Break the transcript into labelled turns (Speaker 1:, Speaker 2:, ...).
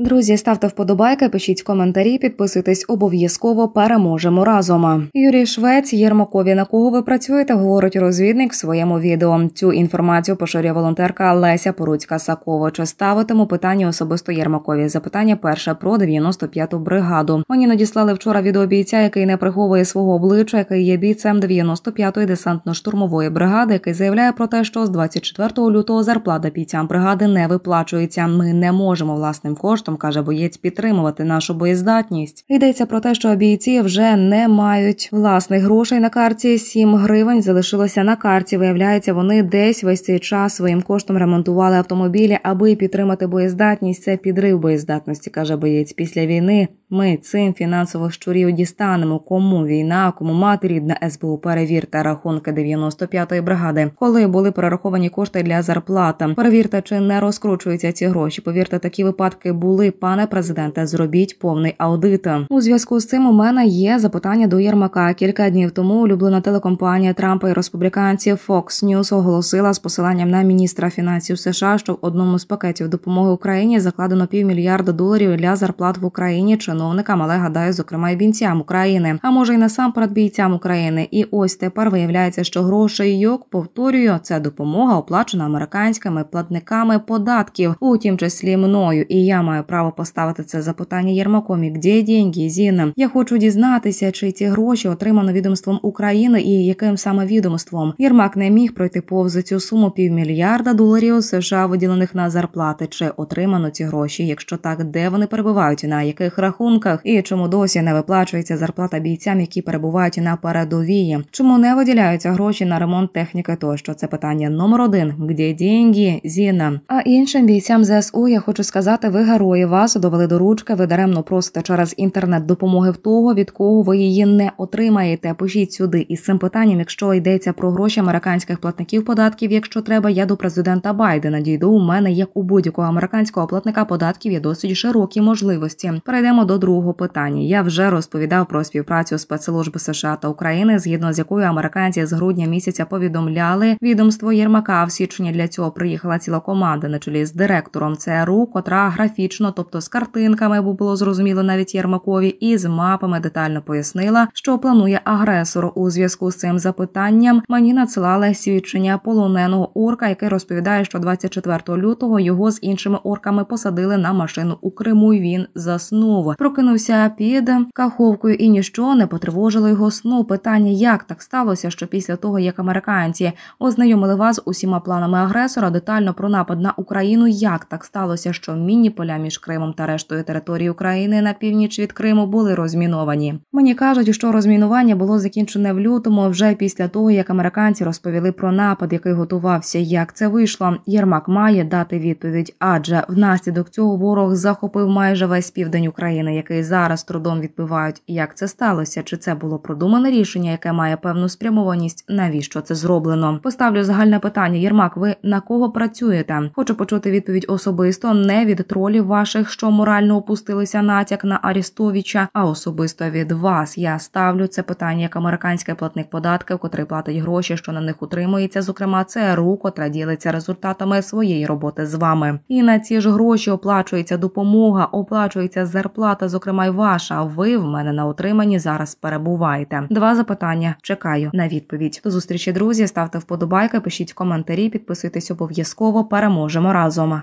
Speaker 1: Друзі, ставте вподобайки, пишіть коментарі, підписуйтесь обов'язково. Переможемо разом. Юрій Швець, Єрмакові, на кого ви працюєте, говорить розвідник в своєму відео. Цю інформацію поширює волонтерка Леся Поруцька Саковича. Ставитиму питання особисто Єрмакові. Запитання перше про 95-ту бригаду. Мені надіслали вчора відео бійця, який не приховує свого обличчя, який є бійцем 95-ї десантно-штурмової бригади, який заявляє про те, що з 24 лютого зарплата бійцям бригади не виплачується. Ми не можемо власним коштом коштом, каже боєць, підтримувати нашу боєздатність. Йдеться про те, що бійці вже не мають власних грошей на карті. Сім гривень залишилося на карті. Виявляється, вони десь весь цей час своїм коштом ремонтували автомобілі, аби підтримати боєздатність. Це підрив боєздатності, каже боєць після війни. Ми цим фінансових щурів дістанемо, кому війна, кому мати рідна СБУ Перевірте рахунки 95-ї бригади, коли були перераховані кошти для зарплати. Перевірте, чи не розкручуються ці гроші. Повірте, такі випадки були. Пане президенте, зробіть повний аудит. У зв'язку з цим у мене є запитання до Єрмака. Кілька днів тому улюблена телекомпанія Трампа і республіканців Fox News оголосила з посиланням на міністра фінансів США, що в одному з пакетів допомоги Україні закладено півмільярда доларів для зарплат в Україні. Чи чиновникам, але гадаю, зокрема і бійцям України, а може й насамперед бійцям України. І ось тепер виявляється, що грошей йок повторюю, це допомога оплачена американськими платниками податків, у тім числі мною. І я маю право поставити це запитання Єрмакомік. Де деньги, зіна? Я хочу дізнатися, чи ці гроші отримано відомством України і яким саме відомством Єрмак не міг пройти повз цю суму півмільярда доларів США, виділених на зарплати, чи отримано ці гроші. Якщо так, де вони перебувають, на яких рахунках? рахунках, і чому досі не виплачується зарплата бійцям, які перебувають на передовій. Чому не виділяються гроші на ремонт техніки? Тощо це питання номер один, де деньги, зіна. А іншим бійцям ЗСУ я хочу сказати, ви герої вас довели до ручки. Ви даремно просите через інтернет допомоги в того, від кого ви її не отримаєте. Пишіть сюди із цим питанням, якщо йдеться про гроші американських платників податків. Якщо треба, я до президента Байдена дійду. У мене як у будь-якого американського платника податків є досить широкі можливості. Перейдемо до другого питання. Я вже розповідав про співпрацю спецслужб США та України, згідно з якою американці з грудня місяця повідомляли відомство Єрмака. В січні для цього приїхала ціла команда на чолі з директором ЦРУ, котра графічно, тобто з картинками, бо було зрозуміло навіть Єрмакові, і з мапами детально пояснила, що планує агресор у зв'язку з цим запитанням. Мені надсилали свідчення полоненого орка, який розповідає, що 24 лютого його з іншими орками посадили на машину у Криму. і Він заснув прокинувся під каховкою, і нічого не потривожило його сну. Питання, як так сталося, що після того, як американці ознайомили вас з усіма планами агресора, детально про напад на Україну, як так сталося, що міні поля між Кримом та рештою території України на північ від Криму були розміновані. Мені кажуть, що розмінування було закінчене в лютому, вже після того як американці розповіли про напад, який готувався. Як це вийшло? Єрмак має дати відповідь, адже внаслідок цього ворог захопив майже весь південь України який зараз трудом відбивають, як це сталося, чи це було продумане рішення, яке має певну спрямованість, навіщо це зроблено? Поставлю загальне питання. Єрмак, ви на кого працюєте? Хочу почути відповідь особисто, не від тролів ваших, що морально опустилися натяк на Арістовича, а особисто від вас. Я ставлю це питання як американський платник податків, котрий платить гроші, що на них утримується, зокрема ЦРУ, котра ділиться результатами своєї роботи з вами. І на ці ж гроші оплачується допомога, оплачується зарплата зокрема й ваша. ви в мене на отриманні зараз перебуваєте. Два запитання чекаю на відповідь. До зустрічі, друзі. Ставте вподобайки, пишіть коментарі, підписуйтесь обов'язково. Переможемо разом.